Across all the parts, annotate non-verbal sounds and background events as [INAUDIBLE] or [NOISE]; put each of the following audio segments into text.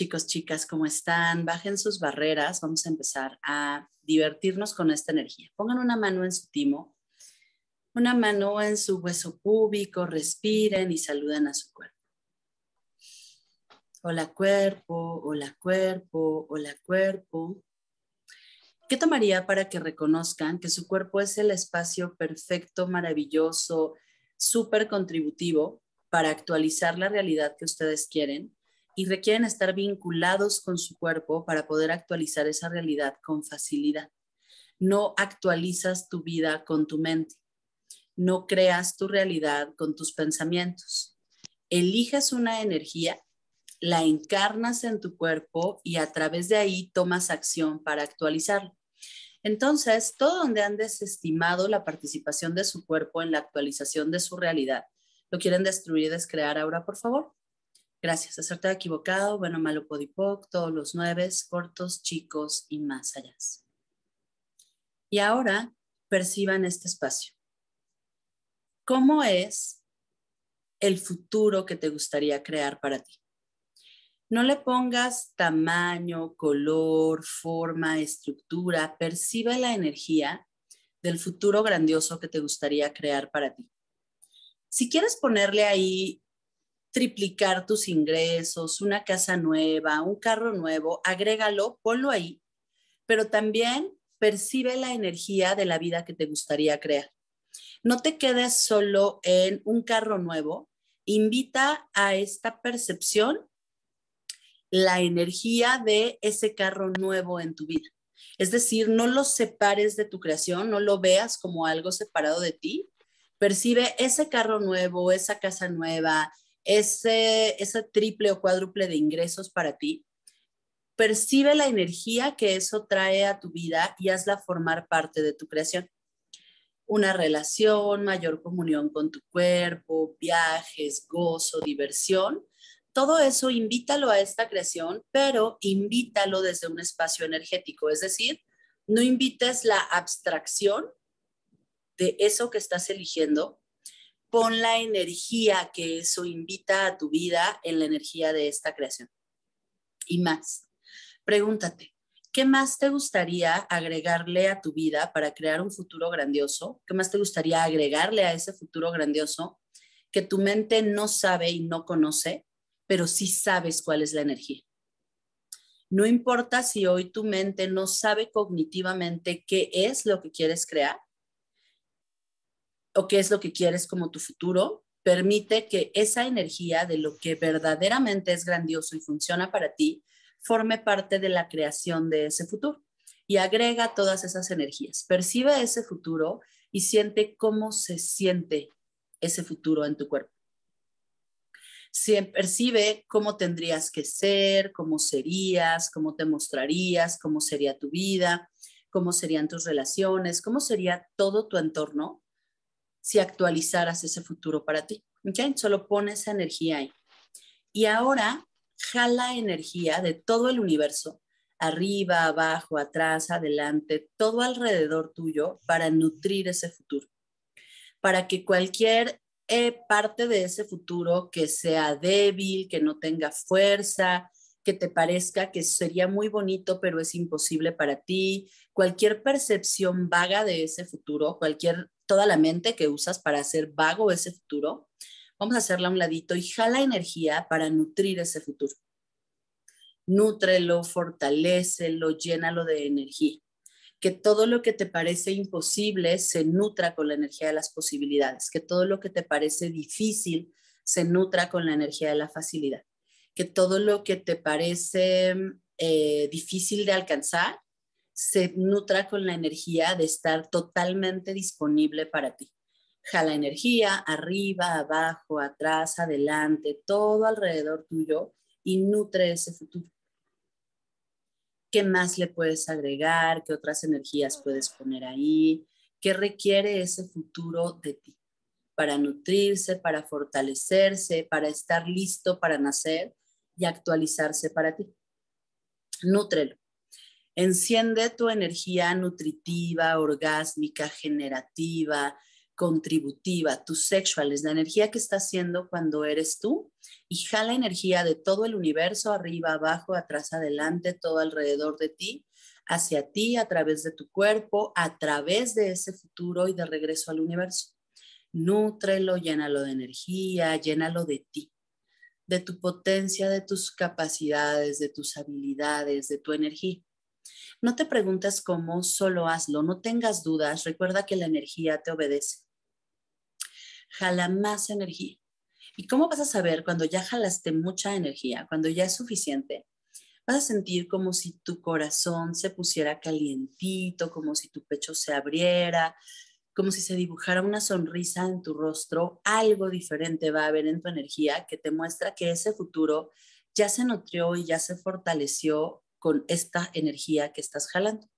Chicos, chicas, ¿cómo están? Bajen sus barreras, vamos a empezar a divertirnos con esta energía. Pongan una mano en su timo, una mano en su hueso púbico, respiren y saluden a su cuerpo. Hola cuerpo, hola cuerpo, hola cuerpo. ¿Qué tomaría para que reconozcan que su cuerpo es el espacio perfecto, maravilloso, súper contributivo para actualizar la realidad que ustedes quieren y requieren estar vinculados con su cuerpo para poder actualizar esa realidad con facilidad. No actualizas tu vida con tu mente. No creas tu realidad con tus pensamientos. Elijas una energía, la encarnas en tu cuerpo y a través de ahí tomas acción para actualizarlo. Entonces, todo donde han desestimado la participación de su cuerpo en la actualización de su realidad, lo quieren destruir y descrear ahora, por favor. Gracias, acertado, equivocado, bueno, malo, podipoc, todos los nueve cortos, chicos y más allá. Y ahora perciban este espacio. ¿Cómo es el futuro que te gustaría crear para ti? No le pongas tamaño, color, forma, estructura, percibe la energía del futuro grandioso que te gustaría crear para ti. Si quieres ponerle ahí triplicar tus ingresos, una casa nueva, un carro nuevo, agrégalo, ponlo ahí, pero también percibe la energía de la vida que te gustaría crear. No te quedes solo en un carro nuevo, invita a esta percepción la energía de ese carro nuevo en tu vida. Es decir, no lo separes de tu creación, no lo veas como algo separado de ti. Percibe ese carro nuevo, esa casa nueva, ese, ese triple o cuádruple de ingresos para ti, percibe la energía que eso trae a tu vida y hazla formar parte de tu creación. Una relación, mayor comunión con tu cuerpo, viajes, gozo, diversión. Todo eso invítalo a esta creación, pero invítalo desde un espacio energético, es decir, no invites la abstracción de eso que estás eligiendo, pon la energía que eso invita a tu vida en la energía de esta creación. Y más, pregúntate, ¿qué más te gustaría agregarle a tu vida para crear un futuro grandioso? ¿Qué más te gustaría agregarle a ese futuro grandioso que tu mente no sabe y no conoce, pero sí sabes cuál es la energía? No importa si hoy tu mente no sabe cognitivamente qué es lo que quieres crear, o qué es lo que quieres como tu futuro, permite que esa energía de lo que verdaderamente es grandioso y funciona para ti forme parte de la creación de ese futuro y agrega todas esas energías. Percibe ese futuro y siente cómo se siente ese futuro en tu cuerpo. Si percibe cómo tendrías que ser, cómo serías, cómo te mostrarías, cómo sería tu vida, cómo serían tus relaciones, cómo sería todo tu entorno si actualizaras ese futuro para ti. ¿okay? Solo pone esa energía ahí. Y ahora jala energía de todo el universo, arriba, abajo, atrás, adelante, todo alrededor tuyo para nutrir ese futuro. Para que cualquier eh, parte de ese futuro que sea débil, que no tenga fuerza, que te parezca que sería muy bonito, pero es imposible para ti, cualquier percepción vaga de ese futuro, cualquier toda la mente que usas para hacer vago ese futuro, vamos a hacerla a un ladito y jala energía para nutrir ese futuro. Nútrelo, fortalecelo, llénalo de energía. Que todo lo que te parece imposible se nutra con la energía de las posibilidades. Que todo lo que te parece difícil se nutra con la energía de la facilidad. Que todo lo que te parece eh, difícil de alcanzar se nutra con la energía de estar totalmente disponible para ti. Jala energía arriba, abajo, atrás, adelante, todo alrededor tuyo y nutre ese futuro. ¿Qué más le puedes agregar? ¿Qué otras energías puedes poner ahí? ¿Qué requiere ese futuro de ti? Para nutrirse, para fortalecerse, para estar listo para nacer y actualizarse para ti. Nútrelo. Enciende tu energía nutritiva, orgásmica, generativa, contributiva, tu sexual, es la energía que está haciendo cuando eres tú y jala energía de todo el universo, arriba, abajo, atrás, adelante, todo alrededor de ti, hacia ti, a través de tu cuerpo, a través de ese futuro y de regreso al universo. Nútrelo, llénalo de energía, llénalo de ti, de tu potencia, de tus capacidades, de tus habilidades, de tu energía. No te preguntes cómo, solo hazlo, no tengas dudas, recuerda que la energía te obedece. Jala más energía. ¿Y cómo vas a saber cuando ya jalaste mucha energía, cuando ya es suficiente? Vas a sentir como si tu corazón se pusiera calientito, como si tu pecho se abriera, como si se dibujara una sonrisa en tu rostro. Algo diferente va a haber en tu energía que te muestra que ese futuro ya se nutrió y ya se fortaleció con esta energía que estás jalando.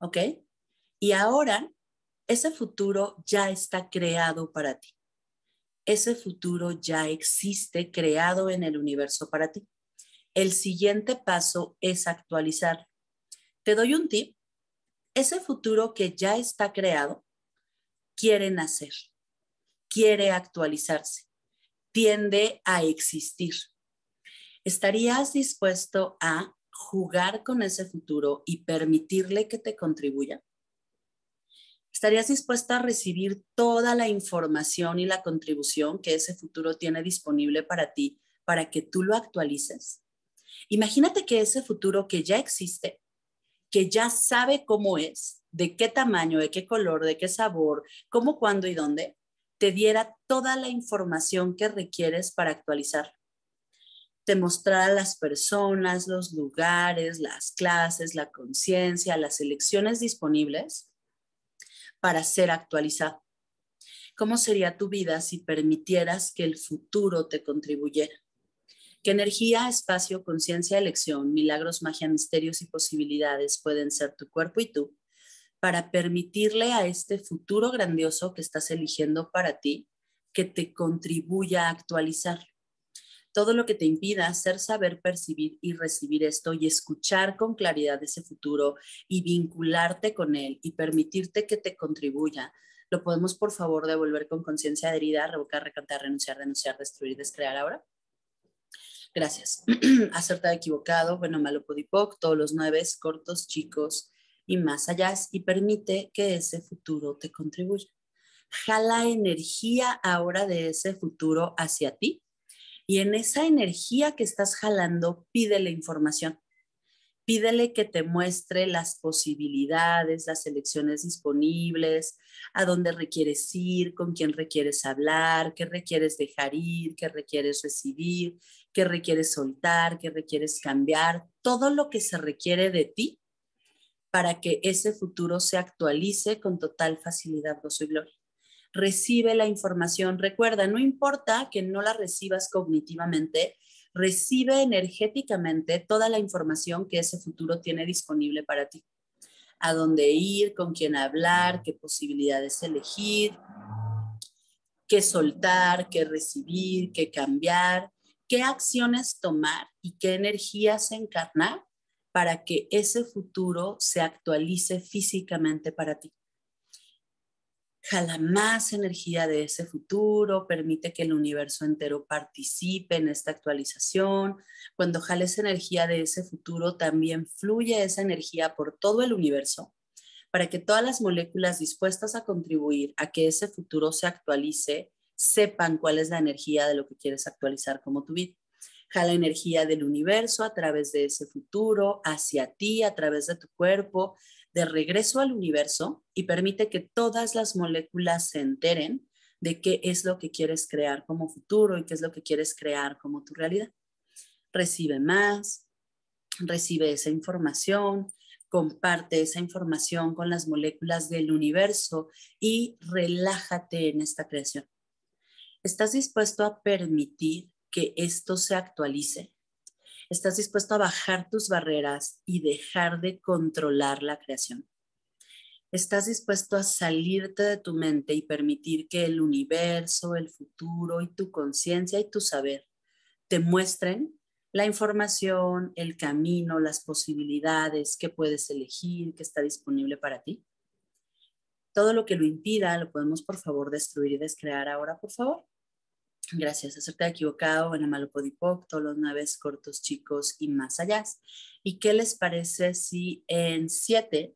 ¿Ok? Y ahora, ese futuro ya está creado para ti. Ese futuro ya existe creado en el universo para ti. El siguiente paso es actualizar. Te doy un tip. Ese futuro que ya está creado quiere nacer, quiere actualizarse, tiende a existir. ¿Estarías dispuesto a jugar con ese futuro y permitirle que te contribuya? ¿Estarías dispuesta a recibir toda la información y la contribución que ese futuro tiene disponible para ti para que tú lo actualices? Imagínate que ese futuro que ya existe, que ya sabe cómo es, de qué tamaño, de qué color, de qué sabor, cómo, cuándo y dónde, te diera toda la información que requieres para actualizarlo te a las personas, los lugares, las clases, la conciencia, las elecciones disponibles para ser actualizado. ¿Cómo sería tu vida si permitieras que el futuro te contribuyera? ¿Qué energía, espacio, conciencia, elección, milagros, magia, misterios y posibilidades pueden ser tu cuerpo y tú para permitirle a este futuro grandioso que estás eligiendo para ti que te contribuya a actualizarlo? todo lo que te impida hacer saber, percibir y recibir esto y escuchar con claridad ese futuro y vincularte con él y permitirte que te contribuya. ¿Lo podemos, por favor, devolver con conciencia adherida, revocar, recantar, renunciar, denunciar, destruir, descrear ahora? Gracias. [CLEARS THROAT] Acertado, equivocado, bueno, malo, podipoc, todos los nueve, cortos, chicos y más allá, y permite que ese futuro te contribuya. Jala energía ahora de ese futuro hacia ti y en esa energía que estás jalando, pídele información. Pídele que te muestre las posibilidades, las elecciones disponibles, a dónde requieres ir, con quién requieres hablar, qué requieres dejar ir, qué requieres recibir, qué requieres soltar, qué requieres cambiar, todo lo que se requiere de ti para que ese futuro se actualice con total facilidad, gozo y gloria recibe la información. Recuerda, no importa que no la recibas cognitivamente, recibe energéticamente toda la información que ese futuro tiene disponible para ti. A dónde ir, con quién hablar, qué posibilidades elegir, qué soltar, qué recibir, qué cambiar, qué acciones tomar y qué energías encarnar para que ese futuro se actualice físicamente para ti jala más energía de ese futuro, permite que el universo entero participe en esta actualización. Cuando jales energía de ese futuro, también fluye esa energía por todo el universo para que todas las moléculas dispuestas a contribuir a que ese futuro se actualice sepan cuál es la energía de lo que quieres actualizar como tu vida. Jala energía del universo a través de ese futuro, hacia ti, a través de tu cuerpo, de regreso al universo y permite que todas las moléculas se enteren de qué es lo que quieres crear como futuro y qué es lo que quieres crear como tu realidad. Recibe más, recibe esa información, comparte esa información con las moléculas del universo y relájate en esta creación. ¿Estás dispuesto a permitir que esto se actualice? estás dispuesto a bajar tus barreras y dejar de controlar la creación. Estás dispuesto a salirte de tu mente y permitir que el universo, el futuro y tu conciencia y tu saber te muestren la información, el camino, las posibilidades que puedes elegir, que está disponible para ti. Todo lo que lo impida lo podemos por favor destruir y descrear ahora, por favor. Gracias, acerca de equivocado, en Amalopodipoc, todos los naves cortos chicos y más allá. ¿Y qué les parece si en 7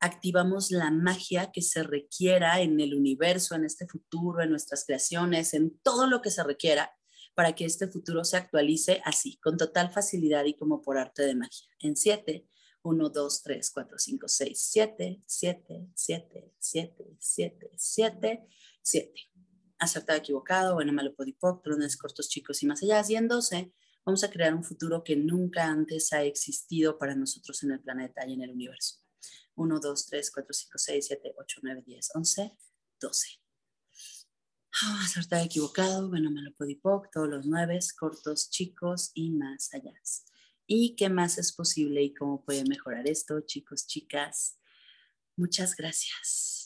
activamos la magia que se requiera en el universo, en este futuro, en nuestras creaciones, en todo lo que se requiera para que este futuro se actualice así, con total facilidad y como por arte de magia? En 7, 1, 2, 3, 4, 5, 6, 7, 7, 7, 7, 7, 7, 7 acertado, equivocado, bueno, malo, podipoc, nueve cortos, chicos y más allá. Y en 12 vamos a crear un futuro que nunca antes ha existido para nosotros en el planeta y en el universo. 1, 2, 3, 4, 5, 6, 7, 8, 9, 10, 11, 12. Oh, acertado, equivocado, bueno, malo, poco, todos los nueve, cortos, chicos y más allá. ¿Y qué más es posible y cómo puede mejorar esto, chicos, chicas? Muchas gracias.